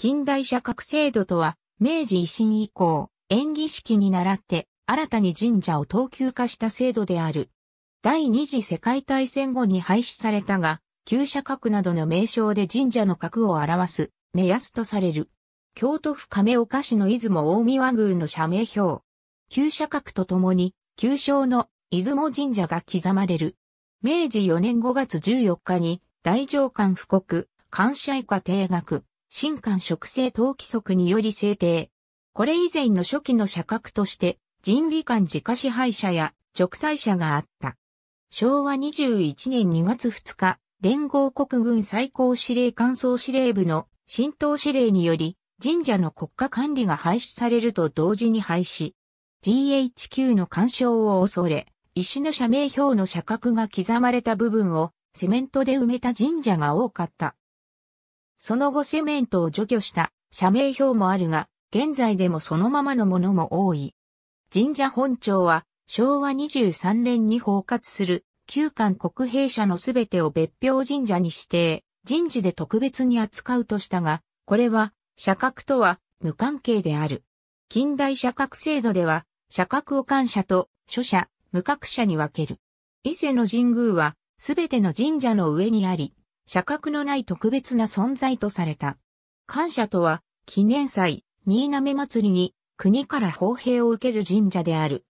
近代社格制度とは、明治維新以降、演技式に倣って、新たに神社を等級化した制度である。第二次世界大戦後に廃止されたが、旧社格などの名称で神社の格を表す、目安とされる。京都府亀岡市の出雲大宮宮の社名表。旧社格とともに、旧称の出雲神社が刻まれる。明治4年5月14日に、大上官布告、感謝以下定額。新官植生等規則により制定。これ以前の初期の社格として、人技官自家支配者や直裁者があった。昭和21年2月2日、連合国軍最高司令官総司令部の新党司令により、神社の国家管理が廃止されると同時に廃止。GHQ の干渉を恐れ、石の社名表の社格が刻まれた部分をセメントで埋めた神社が多かった。その後セメントを除去した社名表もあるが、現在でもそのままのものも多い。神社本庁は昭和23年に包括する旧館国兵舎のすべてを別表神社に指定、人事で特別に扱うとしたが、これは社格とは無関係である。近代社格制度では、社格を官社と諸社、無格社に分ける。伊勢の神宮は、すべての神社の上にあり、社格のない特別な存在とされた。感謝とは、記念祭、新滑祭りに、国から奉兵を受ける神社である。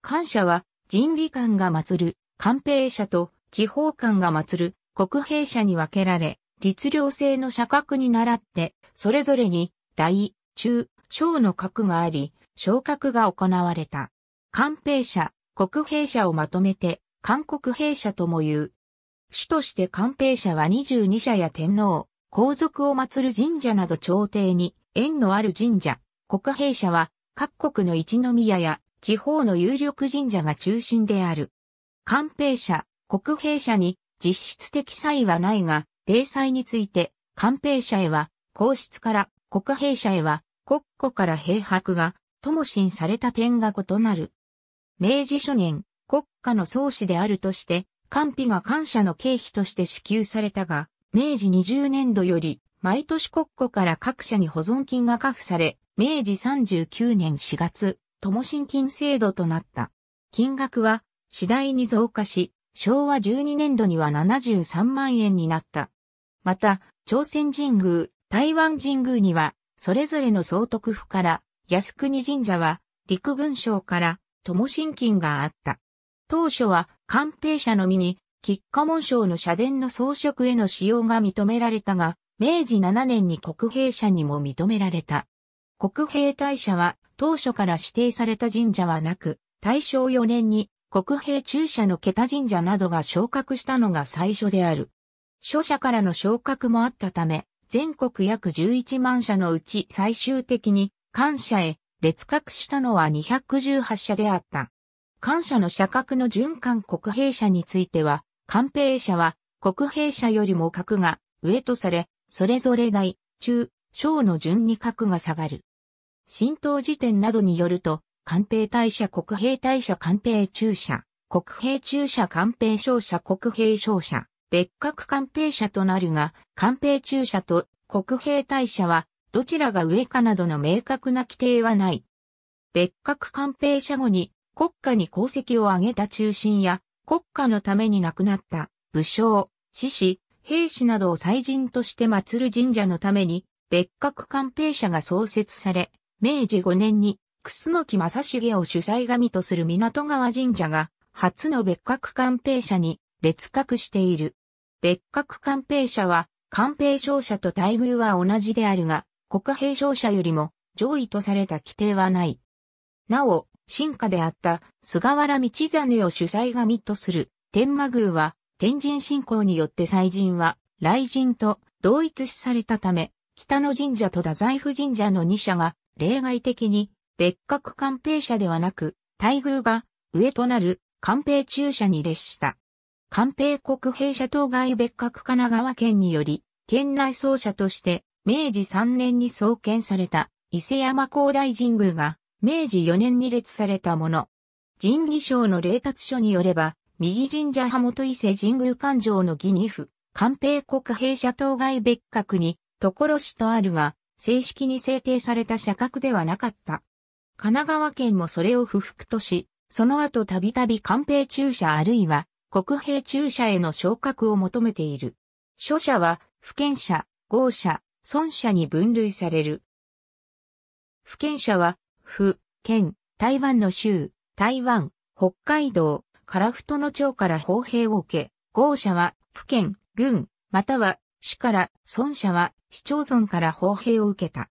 感謝は、人技官が祀る、官兵社と地方官が祀る、国兵社に分けられ、律令制の社格に倣って、それぞれに、大、中、小の格があり、昇格が行われた。官兵社、国兵社をまとめて、韓国兵社とも言う。主として官兵社は22社や天皇、皇族を祀る神社など朝廷に縁のある神社、国兵社は各国の一宮や地方の有力神社が中心である。官兵社、国兵社に実質的差異はないが、例祭について、官兵社へは皇室から国兵社へは国庫から兵白がともしんされた点が異なる。明治初年、国家の創始であるとして、官費が感謝の経費として支給されたが、明治20年度より、毎年国庫から各社に保存金が加付され、明治39年4月、共信金制度となった。金額は次第に増加し、昭和12年度には73万円になった。また、朝鮮神宮、台湾神宮には、それぞれの総督府から、靖国神社は、陸軍省から、共信金があった。当初は、官兵舎のみに、吉下紋章の社殿の装飾への使用が認められたが、明治7年に国兵舎にも認められた。国兵大社は当初から指定された神社はなく、大正4年に国兵中社の桁神社などが昇格したのが最初である。諸社からの昇格もあったため、全国約11万社のうち最終的に、官社へ列格したのは218社であった。感謝の社格の循環国兵者については、官兵者は国兵者よりも格が上とされ、それぞれ大、中、小の順に格が下がる。新東辞典などによると、官兵大社国兵大社官兵中社、国兵中社官兵小社国兵小社、別格官兵者となるが、官兵中社と国兵大社は、どちらが上かなどの明確な規定はない。別格官兵者後に、国家に功績を挙げた中心や、国家のために亡くなった武将、志士、兵士などを祭神として祀る神社のために、別格官兵社が創設され、明治5年に、楠木正成を主催神とする港川神社が、初の別格官兵社に列格している。別格官兵社は、官兵商社と待遇は同じであるが、国兵商社よりも上位とされた規定はない。なお、進化であった菅原道真を主催がミットする天満宮は天神信仰によって祭神は雷神と同一視されたため、北の神社と太宰府神社の2社が例外的に別格官兵社ではなく、大宮が上となる官兵中社に列した。官兵国兵社当該別格神奈川県により、県内総社として明治3年に創建された伊勢山高大神宮が明治4年に列されたもの。神儀省の霊達書によれば、右神社派元伊勢神宮環状の義二府、官兵国兵社当該別格に、所氏とあるが、正式に制定された社格ではなかった。神奈川県もそれを不服とし、その後たびたび官兵中社あるいは国兵中社への昇格を求めている。諸社は、府県社、豪社、孫社に分類される。府県社は、府、県、台湾の州、台湾、北海道、樺太の町から砲兵を受け、豪社は、府県、軍、または、市から、孫社は、市町村から砲兵を受けた。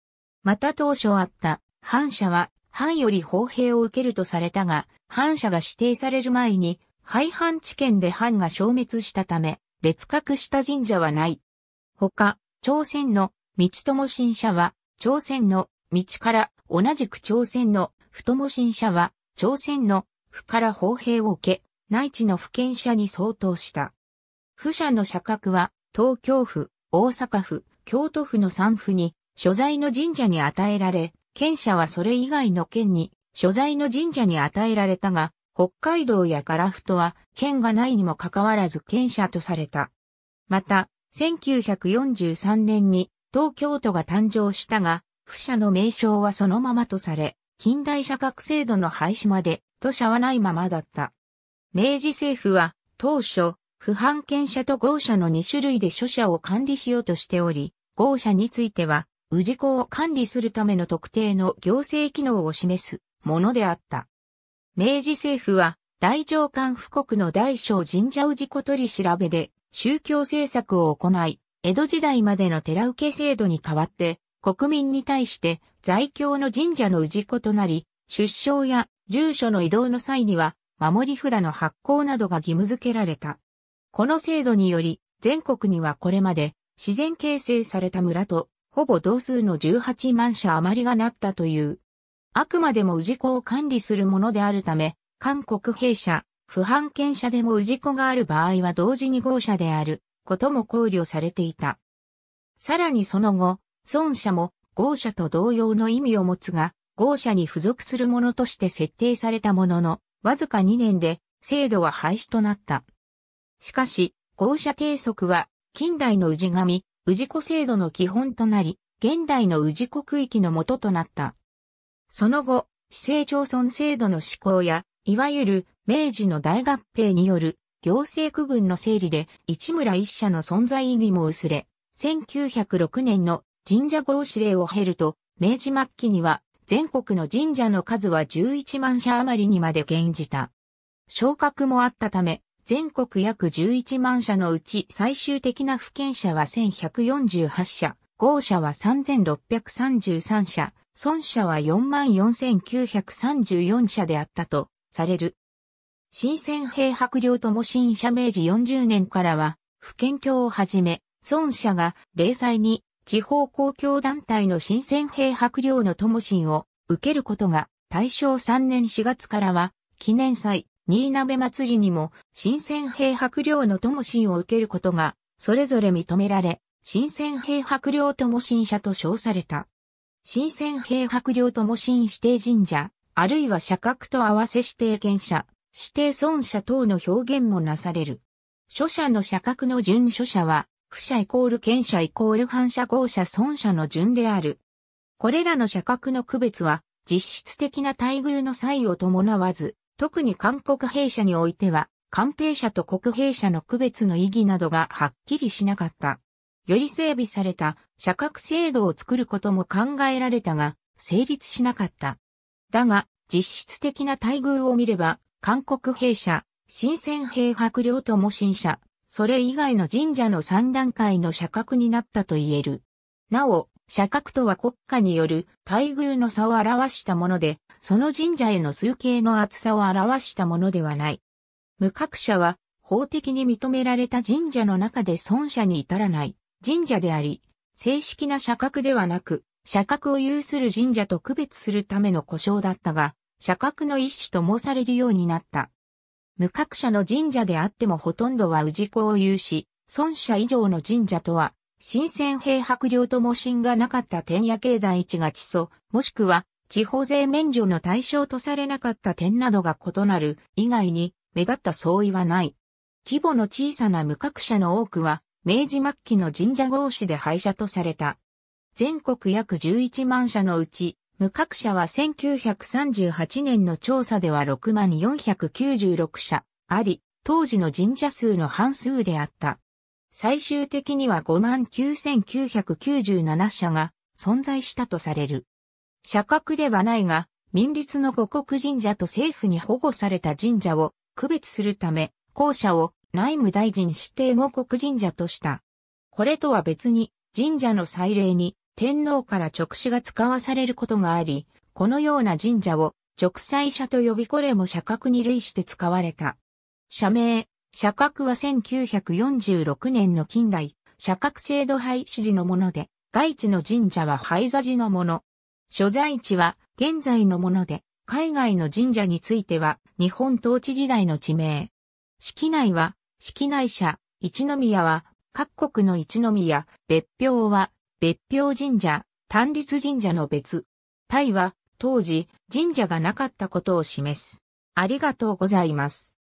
また当初あった、反社は、藩より砲兵を受けるとされたが、反社が指定される前に、廃藩置県で藩が消滅したため、列格した神社はない。他、朝鮮の道友新社は、朝鮮の道から同じく朝鮮の太も新社は、朝鮮の府から砲兵を受け、内地の府県社に相当した。府社の社格は、東京府、大阪府、京都府の三府に、所在の神社に与えられ、県社はそれ以外の県に、所在の神社に与えられたが、北海道や樺太は、県がないにもかかわらず県社とされた。また、1943年に東京都が誕生したが、不社の名称はそのままとされ、近代社格制度の廃止まで、土社はないままだった。明治政府は、当初、不判権者と合社の2種類で諸社を管理しようとしており、合社については、氏子を管理するための特定の行政機能を示すものであった。明治政府は、大上官布告の大小神社氏子取り調べで、宗教政策を行い、江戸時代までの寺受け制度に代わって、国民に対して在京の神社の氏子となり、出生や住所の移動の際には、守り札の発行などが義務付けられた。この制度により、全国にはこれまで自然形成された村と、ほぼ同数の18万社余りがなったという。あくまでも氏子を管理するものであるため、韓国兵社、不犯権者でも氏子がある場合は同時に豪社であることも考慮されていた。さらにその後、孫社も豪社と同様の意味を持つが、豪社に付属するものとして設定されたものの、わずか2年で制度は廃止となった。しかし、豪社定則は近代の氏神、氏子制度の基本となり、現代の氏子区域のととなった。その後、市政町村制度の施行や、いわゆる明治の大合併による行政区分の整理で市村一社の存在意義も薄れ、1906年の神社合祀令を経ると、明治末期には全国の神社の数は11万社余りにまで減じた。昇格もあったため、全国約11万社のうち最終的な府県社は1148社、合社は3633社、孫社は44,934社であったとされる。新鮮平白領とも新社明治40年からは、府県教をはじめ、孫社が零細に地方公共団体の新鮮兵白領の友心を受けることが大正3年4月からは記念祭新鍋祭りにも新鮮兵白領の友心を受けることがそれぞれ認められ、新鮮兵白領友心者と称された。新鮮兵白領友心指定神社、あるいは社格と合わせ指定権者、指定尊者等の表現もなされる。諸者の社格の準諸者は、負者イコール権者イコール反射後者損者の順である。これらの社格の区別は、実質的な待遇の際を伴わず、特に韓国兵舎においては、官兵舎と国兵舎の区別の意義などがはっきりしなかった。より整備された社格制度を作ることも考えられたが、成立しなかった。だが、実質的な待遇を見れば、韓国兵舎、新鮮兵白領とも新社、それ以外の神社の三段階の社格になったと言える。なお、社格とは国家による待遇の差を表したもので、その神社への数形の厚さを表したものではない。無格者は法的に認められた神社の中で損者に至らない神社であり、正式な社格ではなく、社格を有する神社と区別するための故障だったが、社格の一種と申されるようになった。無格者の神社であってもほとんどは氏子を有し、孫者以上の神社とは、新鮮平白領とも神がなかった天野境内地が地祖、もしくは地方税免除の対象とされなかった点などが異なる以外に目立った相違はない。規模の小さな無格者の多くは明治末期の神社合祀で廃社とされた。全国約11万社のうち無格者は1938年の調査では6万496社あり、当時の神社数の半数であった。最終的には5万9997社が存在したとされる。社格ではないが、民立の五国神社と政府に保護された神社を区別するため、後者を内務大臣指定五国神社とした。これとは別に、神社の祭礼に天皇から直使が使わされることがあり、このような神社を直祭社と呼びこれも社格に類して使われた。社名、社格は1946年の近代、社格制度廃止時のもので、外地の神社は廃座時のもの。所在地は現在のもので、海外の神社については日本統治時代の地名。式内は、式内社、一宮は、各国の一宮、別表は、別表神社、単立神社の別。タイは、当時、神社がなかったことを示す。ありがとうございます。